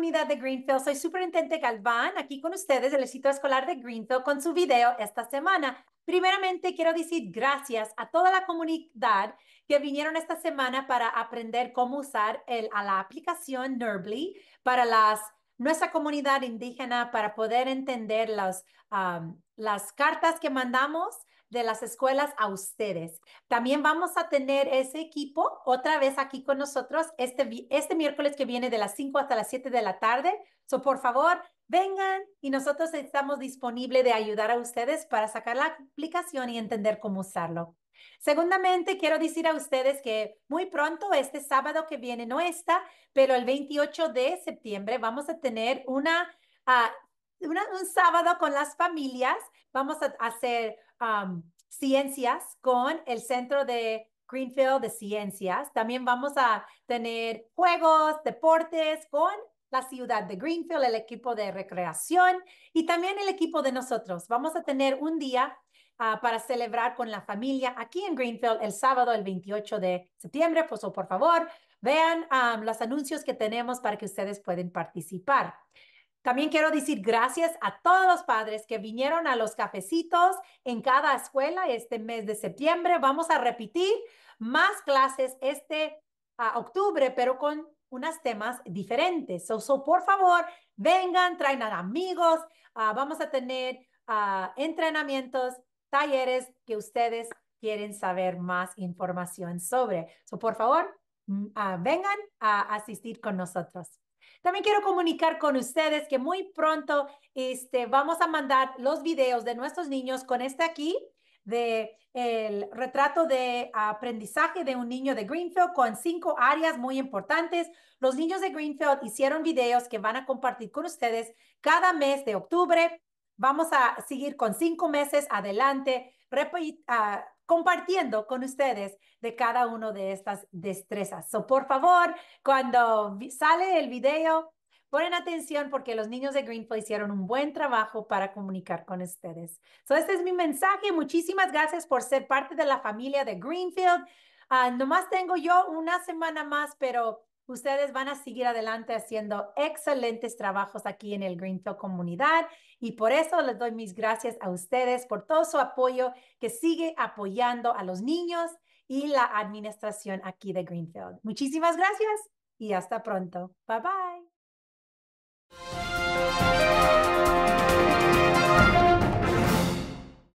de Greenfield, soy Superintendente Galván, aquí con ustedes del éxito Escolar de Greenfield con su video esta semana. Primeramente, quiero decir gracias a toda la comunidad que vinieron esta semana para aprender cómo usar el, a la aplicación Nerbly para las, nuestra comunidad indígena, para poder entender las, las cartas que mandamos de las escuelas a ustedes. También vamos a tener ese equipo otra vez aquí con nosotros este, este miércoles que viene de las 5 hasta las 7 de la tarde. So, por favor, vengan y nosotros estamos disponibles de ayudar a ustedes para sacar la aplicación y entender cómo usarlo. Segundamente, quiero decir a ustedes que muy pronto, este sábado que viene, no está, pero el 28 de septiembre vamos a tener ah, un sábado con las familias. Vamos a hacer ciencias con el Centro de Greenfield de Ciencias. También vamos a tener juegos, deportes con la ciudad de Greenfield, el equipo de recreación y también el equipo de nosotros. Vamos a tener un día ah, para celebrar con la familia aquí en Greenfield el sábado, el 28 de septiembre. Pues, oh, por favor, vean los anuncios que tenemos para que ustedes pueden participar. También quiero decir gracias a todos los padres que vinieron a los cafecitos en cada escuela este mes de septiembre. Vamos a repetir más clases este octubre, pero con unos temas diferentes. por favor, vengan, a amigos. Ah, vamos a tener ah, entrenamientos, talleres que ustedes quieren saber más información sobre. So, por favor, mm, ah, vengan a asistir con nosotros. También quiero comunicar con ustedes que muy pronto este, vamos a mandar los videos de nuestros niños con este aquí, de el retrato de aprendizaje de un niño de Greenfield con cinco áreas muy importantes. Los niños de Greenfield hicieron videos que van a compartir con ustedes cada mes de octubre. Vamos a seguir con cinco meses adelante, ah, compartiendo con ustedes de cada uno de estas destrezas. So, por favor, cuando sale el video, ponen atención porque los niños de Greenfield hicieron un buen trabajo para comunicar con ustedes. So, este es mi mensaje. Muchísimas gracias por ser parte de la familia de Greenfield. Ah, nomás tengo yo una semana más, pero Ustedes van a seguir adelante haciendo excelentes trabajos aquí en el Greenfield Comunidad y por eso les doy mis gracias a ustedes por todo su apoyo que sigue apoyando a los niños y la administración aquí de Greenfield. Muchísimas gracias y hasta pronto. Bye bye.